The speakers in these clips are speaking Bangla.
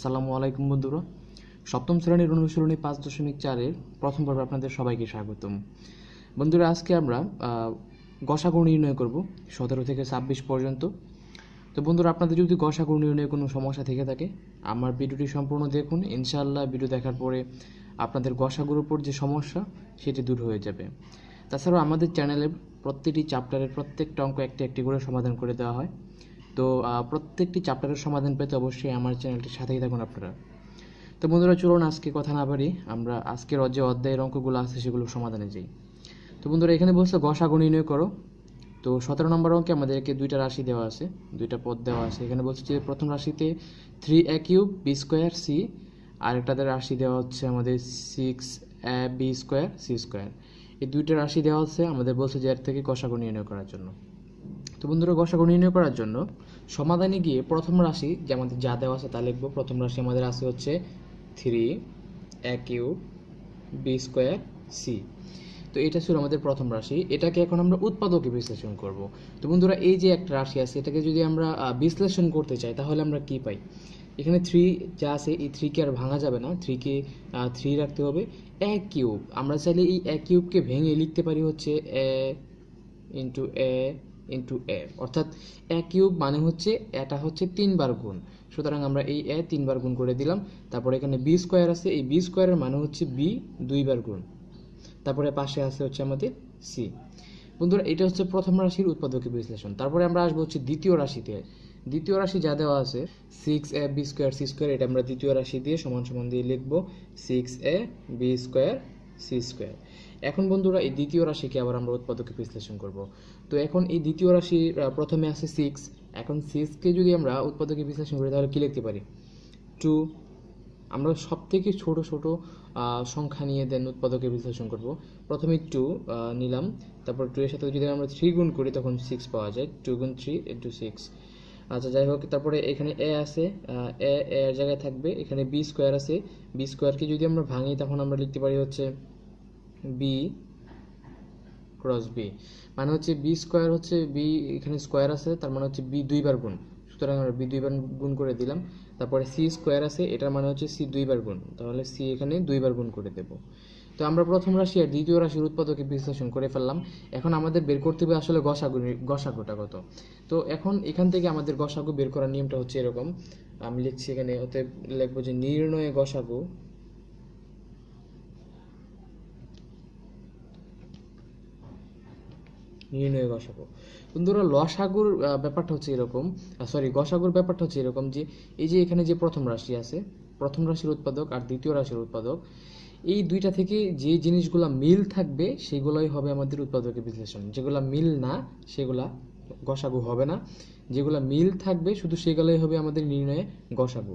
আসসালামু আলাইকুম বন্ধুরা সপ্তম শ্রেণীর অনুশীলনী পাঁচ দশমিক চারের প্রথম পর্বে আপনাদের সবাইকে স্বাগতম বন্ধুরা আজকে আমরা গসাগু নির্ণয় করব সতেরো থেকে ছাব্বিশ পর্যন্ত তো বন্ধুরা আপনাদের যদি গসাগু নির্ণয়ে কোনো সমস্যা থেকে থাকে আমার ভিডিওটি সম্পূর্ণ দেখুন ইনশাআল্লাহ ভিডিও দেখার পরে আপনাদের গসাগুর উপর যে সমস্যা সেটি দূর হয়ে যাবে তাছাড়াও আমাদের চ্যানেলে প্রত্যেকটি চ্যাপ্টারের প্রত্যেকটা অঙ্ক একটি একটি করে সমাধান করে দেওয়া হয় তো প্রত্যেকটি চ্যাপ্টারের সমাধান পেতে অবশ্যই আমার চ্যানেলটির সাথেই থাকুন আপনারা তো বন্ধুরা চলুন আজকে কথা না পারি আমরা আজকের যে অধ্যায়ের অঙ্কগুলো আছে সেগুলো সমাধানে যাই তো বন্ধুরা এখানে বলছে গসাগু নির্ণয় করো তো সতেরো নম্বর অঙ্কে আমাদেরকে দুইটা রাশি দেওয়া আছে দুইটা পদ দেওয়া আছে এখানে বলছে যে প্রথম রাশিতে three A cube B square C আরেকটাতে রাশি দেওয়া হচ্ছে আমাদের six A B square C square এই দুইটা রাশি দেওয়া হচ্ছে আমাদের বলছে যে এর থেকে কষাগুণ নির্ণয় করার জন্য তো বন্ধুরা গসাগু নির্ণয় করার জন্য সমাধানে গিয়ে প্রথম রাশি যে আমাদের যা দেওয়া আছে তা লিখবো প্রথম রাশি আমাদের আছে হচ্ছে three A U B square C তো এটা ছিল আমাদের প্রথম রাশি এটাকে এখন আমরা উৎপাদকে বিশ্লেষণ করব তো বন্ধুরা এই যে একটা রাশি আছে এটাকে যদি আমরা বিশ্লেষণ করতে চাই তাহলে আমরা কি পাই এখানে থ্রি যা আছে এই থ্রিকে আর ভাঙা যাবে না থ্রিকে থ্রি রাখতে হবে এক কিউব আমরা চাইলে এই এক কিউবকে ভেঙে লিখতে পারি হচ্ছে এ ইন্টু এ ইন্টু এ অর্থাৎ এ কিউব মানে হচ্ছে এটা হচ্ছে তিনবার গুণ সুতরাং আমরা এই এ তিনবার গুণ করে দিলাম তারপরে এখানে বি স্কোয়ার আছে এই বি স্কোয়ারের মানে হচ্ছে বি দুইবার গুণ তারপরে পাশে আছে হচ্ছে আমাদের সি বন্ধুরা এটা হচ্ছে প্রথম রাশির উৎপাদকের বিশ্লেষণ তারপরে আমরা আসবো হচ্ছে দ্বিতীয় রাশিতে দ্বিতীয় রাশি যা দেওয়া আছে six A B square C square এটা আমরা দ্বিতীয় রাশি দিয়ে সমান সমান দিয়ে লিখবো six A B square C square এখন বন্ধুরা এই দ্বিতীয় রাশিকে আবার আমরা উৎপাদকে বিশ্লেষণ করব তো এখন এই দ্বিতীয় রাশি প্রথমে আছে সিক্স এখন সিক্সকে যদি আমরা উৎপাদকে বিশ্লেষণ করি তাহলে কী লিখতে পারি টু আমরা সব থেকে ছোটো ছোটো সংখ্যা নিয়ে দেন উৎপাদকে বিশ্লেষণ করব প্রথমে টু নিলাম তারপর টু এর সাথে যদি আমরা থ্রি গুণ করি তখন সিক্স পাওয়া যায় টু গুণ থ্রি টু সিক্স আচ্ছা যাই হোক তারপরে এখানে এ আছে এ এর জায়গায় থাকবে এখানে বি স্কোয়ার আছে বি স্কোয়ারকে যদি আমরা ভাঙি তখন আমরা লিখতে পারি হচ্ছে বি ক্রস বি মানে হচ্ছে বি স্কোয়ার হচ্ছে বি এখানে স্কোয়ার আছে তার মানে হচ্ছে বি দুইবার গুণ সুতরাং আমরা বি দুইবার গুণ করে দিলাম তারপরে সি স্কোয়ার আছে এটার মানে হচ্ছে সি দুইবার গুণ তাহলে সি এখানে দুইবার গুণ করে দেব তো আমরা প্রথম রাশি আর দ্বিতীয় রাশির উৎপাদকে বিশ্লেষণ করে ফেললাম এখন আমাদের বের করতে হবে আসলে গসাগু গসাগুটা কত তো এখন এখান থেকে আমাদের গসাগু বের করার নিয়মটা হচ্ছে এরকম আমি লিখছি এখানে হতে লিখবো যে নির্ণয়ে গসাগু নির্ণয় গসাগু বন্ধুরা লসাগুর ব্যাপারটা হচ্ছে এরকম সরি গসাগুর ব্যাপারটা হচ্ছে এরকম যে এই যে এখানে যে প্রথম রাশি আছে প্রথম রাশির উৎপাদক আর দ্বিতীয় রাশির উৎপাদক এই দুইটা থেকে যে জিনিসগুলো মিল থাকবে সেগুলোই হবে আমাদের উৎপাদকের বিশ্লেষণ যেগুলো মিল না সেগুলা গসাগু হবে না যেগুলো মিল থাকবে শুধু সেগুলোই হবে আমাদের নির্ণয়ে গসাগু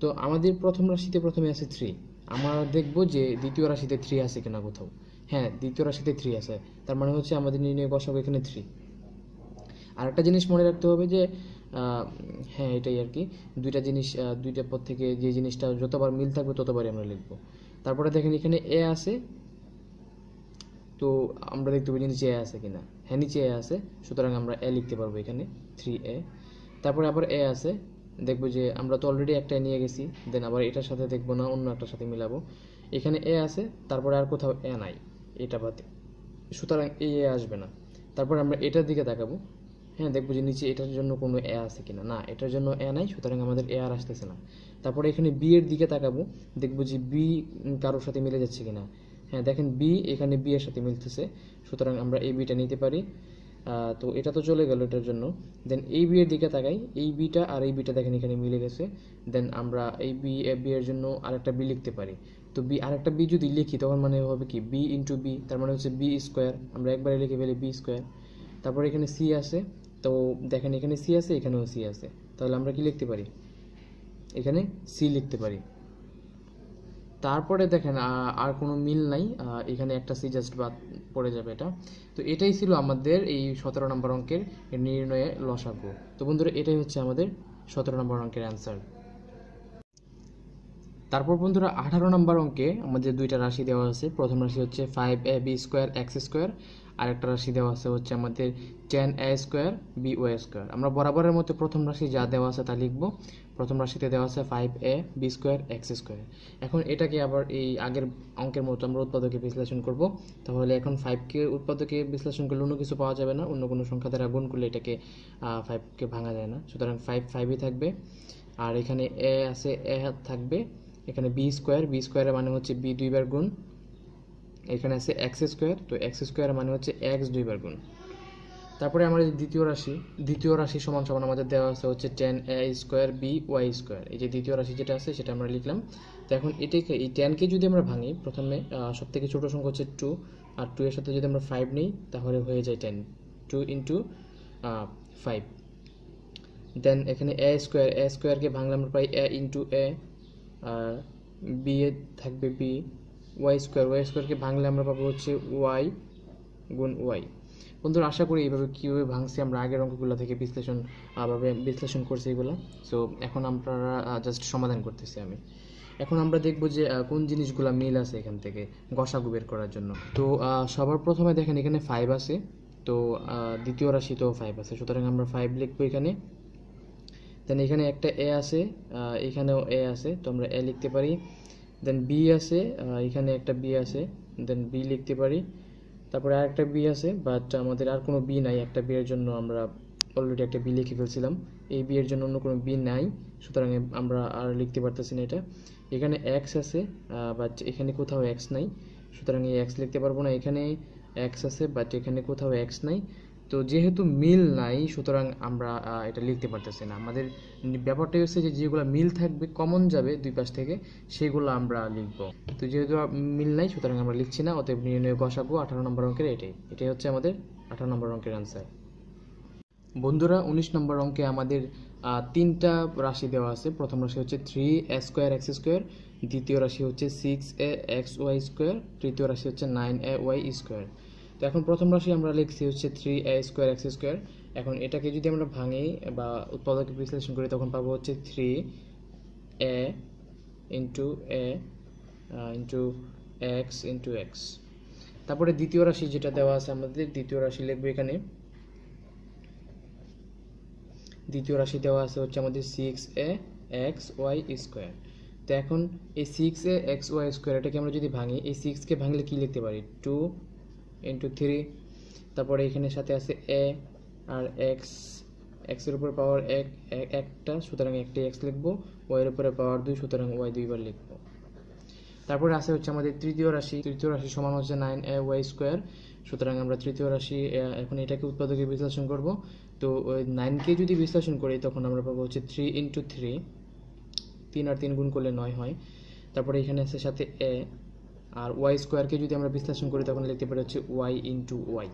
তো আমাদের প্রথম রাশিতে প্রথমে আছে থ্রি আমরা দেখব যে দ্বিতীয় রাশিতে থ্রি আছে কিনা কোথাও হ্যাঁ দ্বিতীয় রাশিতে থ্রি আছে তার মানে হচ্ছে আমাদের নির্ণয় বসাবো এখানে থ্রি আর একটা জিনিস মনে রাখতে হবে যে হ্যাঁ এটাই আর কি দুইটা জিনিস দুইটা পদ থেকে যে জিনিসটা যতবার মিল থাকবে ততবারই আমরা লিখব তারপরে দেখেন এখানে এ আছে তো আমরা দেখতে পাই নিচে এ আছে কিনা হ্যাঁ নিচে এ আছে সুতরাং আমরা এ লিখতে পারবো এখানে থ্রি এ তারপরে আবার এ আছে দেখবো যে আমরা তো অলরেডি একটা নিয়ে গেছি দেন আবার এটার সাথে দেখবো না অন্য একটার সাথে মিলাবো এখানে এ আছে তারপরে আর কোথাও এ নাই এটা বাদ সুতরাং এ এ আসবে না তারপর আমরা এটার দিকে তাকাবো হ্যাঁ দেখবো যে নিচে এটার জন্য কোনো এ আছে কিনা না এটার জন্য এ নাই সুতরাং আমাদের এ আর আসতেছে না তারপরে এখানে বি এর দিকে তাকাবো দেখবো যে বি কারোর সাথে মিলে যাচ্ছে কিনা হ্যাঁ দেখেন বি এখানে বি এর সাথে মিলতেছে সুতরাং আমরা এই বিটা নিতে পারি তো এটা তো চলে গেল এটার জন্য দেন এই বি এর দিকে তাকাই এই বিটা আর এই বিটা দেখেন এখানে মিলে গেছে দেন আমরা এই বি বি এর জন্য আরেকটা বি লিখতে পারি তো বি আরেকটা বি যদি লিখি তখন মানে হবে কি বি ইন্টু বি তার মানে হচ্ছে বি স্কোয়ার আমরা একবারে লিখে ফেলি বি স্কোয়ার তারপর এখানে সি আসে তো দেখেন এখানে সি আছে এখানেও সি আছে তাহলে আমরা কি লিখতে পারি এখানে সি লিখতে পারি তারপরে দেখেন আর কোনো মিল নাই এখানে একটা সি জাস্ট বাদ পড়ে যাবে এটা তো এটাই ছিল আমাদের এই সতেরো নম্বর অঙ্কের নির্ণয়ে লসাগু তো বন্ধুরা এটাই হচ্ছে আমাদের সতেরো নম্বর অঙ্কের অ্যান্সার তারপর বন্ধুরা আঠারো নম্বর অঙ্কে আমাদের দুইটা রাশি দেওয়া আছে প্রথম রাশি হচ্ছে five A B square X square আর একটা রাশি দেওয়া আছে হচ্ছে আমাদের টেন এ স্কোয়ার বি ও স্কোয়ার আমরা বরাবরের মধ্যে প্রথম রাশি যা দেওয়া আছে তা লিখব প্রথম রাশিতে দেওয়া আছে five A B square X square এখন এটাকে আবার এই আগের অঙ্কের মতো আমরা উৎপাদকে বিশ্লেষণ করব তাহলে এখন ফাইভকে উৎপাদকে বিশ্লেষণ করলে অন্য কিছু পাওয়া যাবে না অন্য কোনো সংখ্যা দ্বারা গুণ করলে এটাকে ফাইভকে ভাঙা যায় না সুতরাং ফাইভ ফাইভই থাকবে আর এখানে এ আছে এ থাকবে এখানে বি স্কোয়ার বি স্কোয়ারের মানে হচ্ছে বি দুইবার গুণ এখানে আছে এক্স স্কোয়ার তো এক্স স্কোয়ার মানে হচ্ছে এক্স দুইবার গুণ তারপরে আমাদের দ্বিতীয় রাশি দ্বিতীয় রাশি সমান সমান আমাদের দেওয়া আছে হচ্ছে ten A square B Y square এই যে দ্বিতীয় রাশি যেটা আছে সেটা আমরা লিখলাম তো এখন এটাকে এই টেনকে যদি আমরা ভাঙি প্রথমে সব থেকে ছোটো সংখ্যা হচ্ছে টু আর টু এর সাথে যদি আমরা ফাইভ নিই তাহলে হয়ে যায় ten two into five then এখানে এ স্কোয়ার এ স্কোয়ারকে ভাঙলে আমরা পাই এ into A R B A থাকবে বি ওয়াই স্কোয়ার ওয়াই স্কোয়ারকে ভাঙলে আমরা পাবো হচ্ছে ওয়াই গুণ ওয়াই বন্ধুরা আশা করি এইভাবে কীভাবে ভাঙছি আমরা আগের অঙ্কগুলো থেকে বিশ্লেষণ ভাবে বিশ্লেষণ করছি এগুলো সো এখন আপনারা জাস্ট সমাধান করতেছি আমি এখন আমরা দেখব যে কোন জিনিসগুলো মিল আছে এখান থেকে গসাগু বের করার জন্য তো সবার প্রথমে দেখেন এখানে ফাইভ আছে তো দ্বিতীয় রাশিতেও ফাইভ আছে সুতরাং আমরা ফাইভ লিখবো এখানে দেন এখানে একটা এ আছে এখানেও এ আছে তো আমরা এ লিখতে পারি দেন বি আছে এখানে একটা বি আছে দেন বি লিখতে পারি তারপরে আর একটা বি আছে বাট আমাদের আর কোনো বি নাই একটা বি এর জন্য আমরা অলরেডি একটা বি লিখে ফেলছিলাম এই বি এর জন্য অন্য কোনো বি নাই সুতরাং আমরা আর লিখতে পারতেছি না এটা এখানে এক্স আছে বাট এখানে কোথাও এক্স নাই সুতরাং এই এক্স লিখতে পারবো না এখানে এক্স আছে বাট এখানে কোথাও এক্স নাই তো যেহেতু মিল নাই সুতরাং আমরা এটা লিখতে পারতেছি না আমাদের ব্যাপারটা হচ্ছে যে যেগুলো মিল থাকবে কমন যাবে দুই পাশ থেকে সেগুলো আমরা লিখব তো যেহেতু মিল নাই সুতরাং আমরা লিখছি না অতএব নির্ণয় কষাবো আঠারো নম্বর অঙ্কের এটাই এটাই হচ্ছে আমাদের আঠারো নম্বর অঙ্কের আনসার বন্ধুরা উনিশ নম্বর অঙ্কে আমাদের তিনটা রাশি দেওয়া আছে প্রথম রাশি হচ্ছে three X square X square দ্বিতীয় রাশি হচ্ছে six A X Y square তৃতীয় রাশি হচ্ছে নাইন এ ওয়াই স্কোয়ার তো এখন প্রথম রাশি আমরা লিখছি হচ্ছে three A square X square এখন এটাকে যদি আমরা ভাঙি বা উৎপাদক বিশ্লেষণ করি তখন পাবো হচ্ছে three A into A into X into X তারপরে দ্বিতীয় রাশি যেটা দেওয়া আছে আমাদের দ্বিতীয় রাশি লিখবো এখানে দ্বিতীয় রাশি দেওয়া আছে হচ্ছে আমাদের six A X Y square তো এখন এই six A X Y square এটাকে আমরা যদি ভাঙি এই সিক্সকে ভাঙলে কী লিখতে পারি টু ইন্টু থ্রি তারপরে এখানে সাথে আছে এ আর এক্স এক্সের উপরে পাওয়ার এক একটা সুতরাং একটি এক্স লিখবো ওয়ের উপরে পাওয়ার দুই সুতরাং ওয়াই দুইবার লিখব তারপরে আছে হচ্ছে আমাদের তৃতীয় রাশি তৃতীয় রাশি সমান হচ্ছে নাইন এ ওয়াই স্কোয়ার সুতরাং আমরা তৃতীয় রাশি এখন এটাকে উৎপাদকে বিশ্লেষণ করব তো ওই নাইনকে যদি বিশ্লেষণ করি তখন আমরা পাবো হচ্ছে থ্রি ইন্টু থ্রি তিন আর তিন গুণ করলে নয় হয় তারপরে এখানে আছে সাথে এ আর ওয়াই স্কোয়ারকে যদি আমরা বিশ্লেষণ করি তখন লিখতে পারি হচ্ছে ওয়াই ইন্টু ওয়াই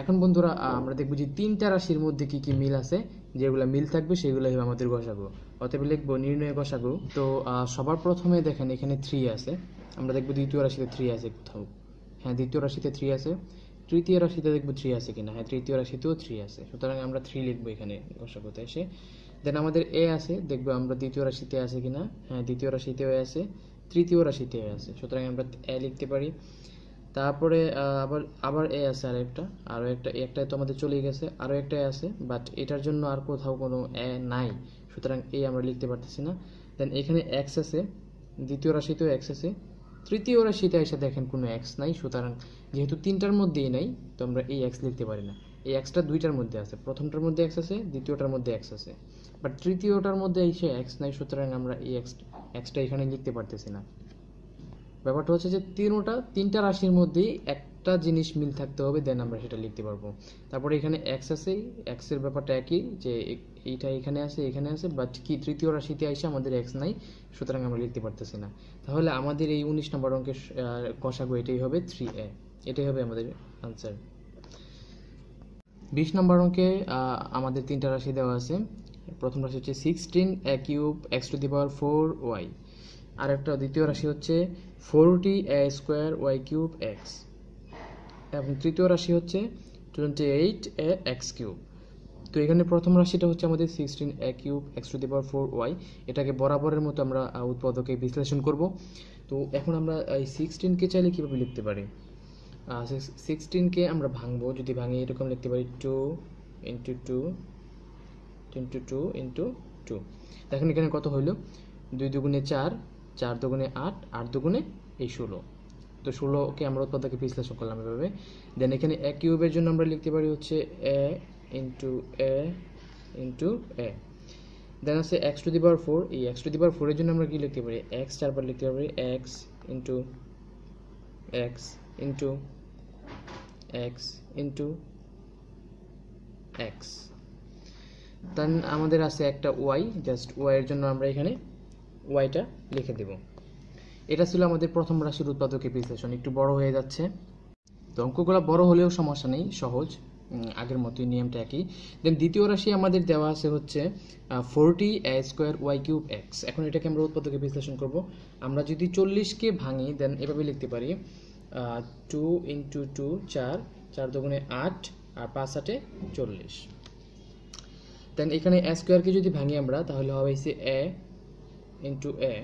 এখন বন্ধুরা আমরা দেখব যে তিনটা রাশির মধ্যে কি কি মিল আছে যেগুলো মিল থাকবে সেগুলো হবে আমাদের গসাগু অতএব লিখবো নির্ণয় গসাগু তো সবার প্রথমে দেখেন এখানে থ্রি আছে আমরা দেখবো দ্বিতীয় রাশিতে থ্রি আছে কোথাও হ্যাঁ দ্বিতীয় রাশিতে থ্রি আছে তৃতীয় রাশিতে দেখবো থ্রি আছে কিনা হ্যাঁ তৃতীয় রাশিতেও থ্রি আছে সুতরাং আমরা থ্রি লিখবো এখানে গসাগুতে এসে দেন আমাদের এ আছে দেখবো আমরা দ্বিতীয় রাশিতে আছে কিনা হ্যাঁ দ্বিতীয় রাশিতেও এ আছে তৃতীয় রাশিতে এ আছে সুতরাং আমরা এ লিখতে পারি তারপরে আবার আবার এ আছে আর একটা আরও একটা একটা তো আমাদের চলে গেছে আরও একটা আছে বাট এটার জন্য আর কোথাও কোনো এ নাই সুতরাং এ আমরা লিখতে পারতেছি না দেন এখানে এক্স আছে দ্বিতীয় রাশিতেও এক্স আছে তৃতীয় রাশিতে এসে দেখেন কোনো এক্স নাই সুতরাং যেহেতু তিনটার মধ্যেই নাই তো আমরা এই এক্স লিখতে পারি না এই এক্সটা দুইটার মধ্যে আছে প্রথমটার মধ্যে এক্স আছে দ্বিতীয়টার মধ্যে এক্স আছে বাট তৃতীয়টার মধ্যে এসে এক্স নাই সুতরাং আমরা এই এক্স এক্সট্রা এখানে লিখতে পারতেছি না ব্যাপারটা হচ্ছে যে তিনোটা তিনটা রাশির মধ্যে একটা জিনিস মিল থাকতে হবে দেন আমরা সেটা লিখতে পারবো তারপরে এখানে এক্স আছে এক্সের ব্যাপারটা একই যে এইটা এখানে আছে এখানে আছে বাট কি তৃতীয় রাশিতে আসে আমাদের এক্স নাই সুতরাং আমরা লিখতে পারতেছি না তাহলে আমাদের এই উনিশ নম্বর অঙ্কের কষাগো এটাই হবে থ্রি এ এটাই হবে আমাদের আনসার বিশ নম্বর অঙ্কে আমাদের তিনটা রাশি দেওয়া আছে প্রথম রাশি হচ্ছে sixteen A cube X to the power four Y আর একটা দ্বিতীয় রাশি হচ্ছে forty A square Y cube X এবং তৃতীয় রাশি হচ্ছে twenty eight A X cube তো এখানে প্রথম রাশিটা হচ্ছে আমাদের sixteen A cube X to the power four Y এটাকে বরাবরের মতো আমরা উৎপাদকে বিশ্লেষণ করব তো এখন আমরা এই সিক্সটিনকে চাইলে কীভাবে লিখতে পারি সিক্সটিনকে আমরা ভাঙবো যদি ভাঙি এরকম লিখতে পারি two into two into two into two দেখেন এখানে কত হইল দুই দুগুণে চার চার দুগুণে আট আট দুগুণে এই ষোলো তো ষোলোকে আমরা উৎপাদকে বিশ্লেষণ করলাম এভাবে দেন এখানে এক কিউবের জন্য আমরা লিখতে পারি হচ্ছে এ into A into A then আছে X to the power four এই এক্স টু দি পাওয়ার ফোরের জন্য আমরা কী লিখতে পারি এক্স চারবার লিখতে পারি X into X into X into X then আমাদের আছে একটা ওয়াই জাস্ট ওয়াইয়ের জন্য আমরা এখানে ওয়াইটা লিখে দেব এটা ছিল আমাদের প্রথম রাশির উৎপাদকের বিশ্লেষণ একটু বড় হয়ে যাচ্ছে তো অঙ্কগুলো বড় হলেও সমস্যা নেই সহজ আগের মতোই নিয়মটা একই দেন দ্বিতীয় রাশি আমাদের দেওয়া আছে হচ্ছে forty A square Y cube X এখন এটাকে আমরা উৎপাদকে বিশ্লেষণ করব আমরা যদি চল্লিশকে ভাঙি দেন এভাবে লিখতে পারি টু ইন্টু টু চার চার দুগুণে আট আর পাঁচ আটে চল্লিশ দেন এখানে এ স্কোয়ারকে যদি ভাঙি আমরা তাহলে হবে হচ্ছে এ ইন্টু এ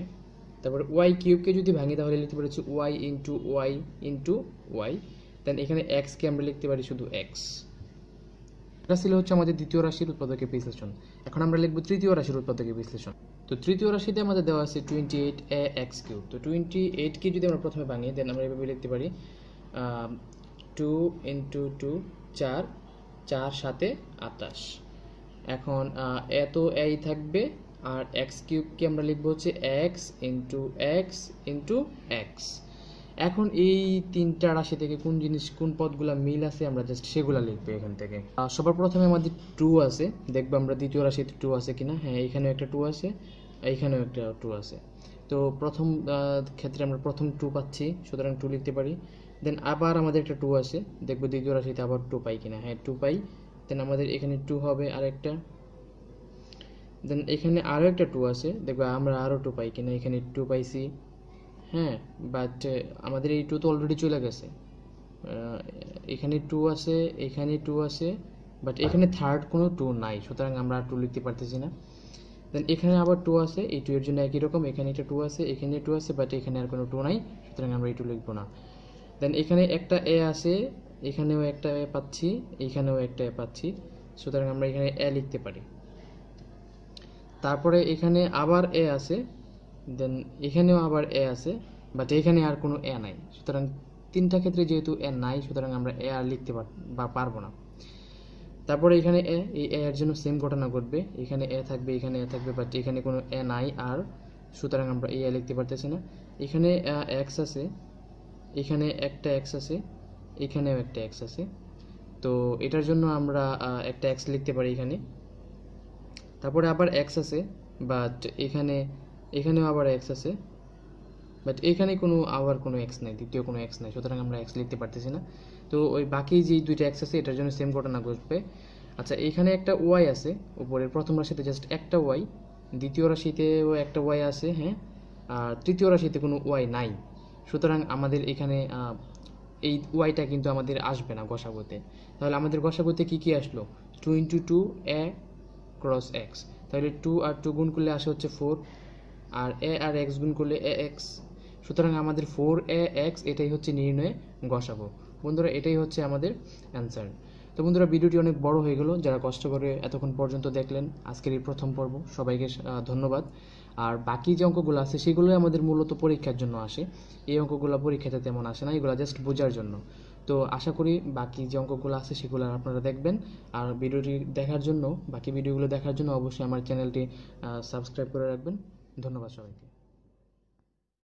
তারপরে ওয়াই কিউবকে যদি ভাঙি তাহলে লিখতে পারি Y into Y into Y then এখানে এক্সকে আমরা লিখতে পারি শুধু এক্স এটা ছিল হচ্ছে আমাদের দ্বিতীয় রাশির উৎপাদকের বিশ্লেষণ এখন আমরা লিখব তৃতীয় রাশির উৎপাদকের বিশ্লেষণ তো তৃতীয় রাশিতে আমাদের দেওয়া আছে twenty eight A X cube তো টোয়েন্টি এইটকে যদি আমরা প্রথমে ভাঙি দেন আমরা এভাবে লিখতে পারি টু ইন্টু টু চার চার সাথে আটাশ এখন এ এই থাকবে আর এক্স কিউবকে আমরা লিখবো হচ্ছে X into X into X এখন এই তিনটা রাশি থেকে কোন জিনিস কোন পদগুলো মিল আছে আমরা জাস্ট সেগুলো লিখবো এখান থেকে সবার প্রথমে আমাদের টু আছে দেখবো আমরা দ্বিতীয় রাশিতে টু আছে কিনা হ্যাঁ এখানেও একটা টু আছে এইখানেও একটা টু আছে তো প্রথম ক্ষেত্রে আমরা প্রথম টু পাচ্ছি সুতরাং টু লিখতে পারি দেন আবার আমাদের একটা টু আছে দেখবো দ্বিতীয় রাশিতে আবার টু পাই কিনা হ্যাঁ টু পাই দেন আমাদের এখানে টু হবে আরেকটা দেন এখানে আরও একটা টু আছে দেখবে আমরা আরও টু পাই কিনা এখানে টু পাইছি হ্যাঁ বাট আমাদের এই টু তো অলরেডি চলে গেছে এখানে টু আছে এখানে টু আছে বাট এখানে থার্ড কোনো টু নাই সুতরাং আমরা টু লিখতে পারতেছি না দেন এখানে আবার টু আছে এই টু এর জন্য একই রকম এখানে একটা টু আছে এখানে টু আছে বাট এখানে আর কোনো টু নাই সুতরাং আমরা এই টু লিখবো না দেন এখানে একটা এ আছে এখানেও একটা এ পাচ্ছি এখানেও একটা এ পাচ্ছি সুতরাং আমরা এখানে এ লিখতে পারি তারপরে এখানে আবার এ আছে দেন এখানেও আবার এ আছে বাট এখানে আর কোনো এ নাই সুতরাং তিনটা ক্ষেত্রে যেহেতু এ নাই সুতরাং আমরা এ আর লিখতে বা পারবো না তারপরে এখানে এ এই এ এর জন্য সেম ঘটনা ঘটবে এখানে এ থাকবে এখানে এ থাকবে বাট এখানে কোনো এ নাই আর সুতরাং আমরা এ লিখতে পারতেছি না এখানে এক্স আছে এখানে একটা এক্স আছে এখানেও একটা এক্স আছে তো এটার জন্য আমরা একটা এক্স লিখতে পারি এখানে তারপরে আবার এক্স আছে বাট এখানে এখানেও আবার এক্স আছে বাট এখানে কোনো আবার কোনো এক্স নাই দ্বিতীয় কোনো এক্স নাই সুতরাং আমরা এক্স লিখতে পারতেছি না তো ওই বাকি যে দুইটা এক্স আছে এটার জন্য সেম ঘটনা ঘটবে আচ্ছা এখানে একটা ওয়াই আছে উপরের প্রথম রাশিতে জাস্ট একটা ওয়াই দ্বিতীয় রাশিতেও একটা ওয়াই আছে হ্যাঁ আর তৃতীয় রাশিতে কোনো ওয়াই নাই সুতরাং আমাদের এখানে এই ওয়াইটা কিন্তু আমাদের আসবে না গসাগুতে তাহলে আমাদের গসাগুতে কি কি আসলো two into two A cross X তাহলে টু আর টু গুণ করলে আসে হচ্ছে ফোর আর এ আর এক্স গুণ করলে এ এক্স সুতরাং আমাদের ফোর এ এক্স এটাই হচ্ছে নির্ণয়ে গসাগু বন্ধুরা এটাই হচ্ছে আমাদের অ্যান্সার তো বন্ধুরা ভিডিওটি অনেক বড় হয়ে গেল যারা কষ্ট করে এতক্ষণ পর্যন্ত দেখলেন আজকের এই প্রথম পর্ব সবাইকে ধন্যবাদ আর বাকি যে অঙ্কগুলো আছে সেগুলোই আমাদের মূলত পরীক্ষার জন্য আসে এই অঙ্কগুলো পরীক্ষাতে তেমন আসে না এগুলো জাস্ট বোঝার জন্য তো আশা করি বাকি যে অঙ্কগুলো আছে সেগুলো আপনারা দেখবেন আর ভিডিওটি দেখার জন্য বাকি ভিডিওগুলো দেখার জন্য অবশ্যই আমার চ্যানেলটি সাবস্ক্রাইব করে রাখবেন ধন্যবাদ সবাইকে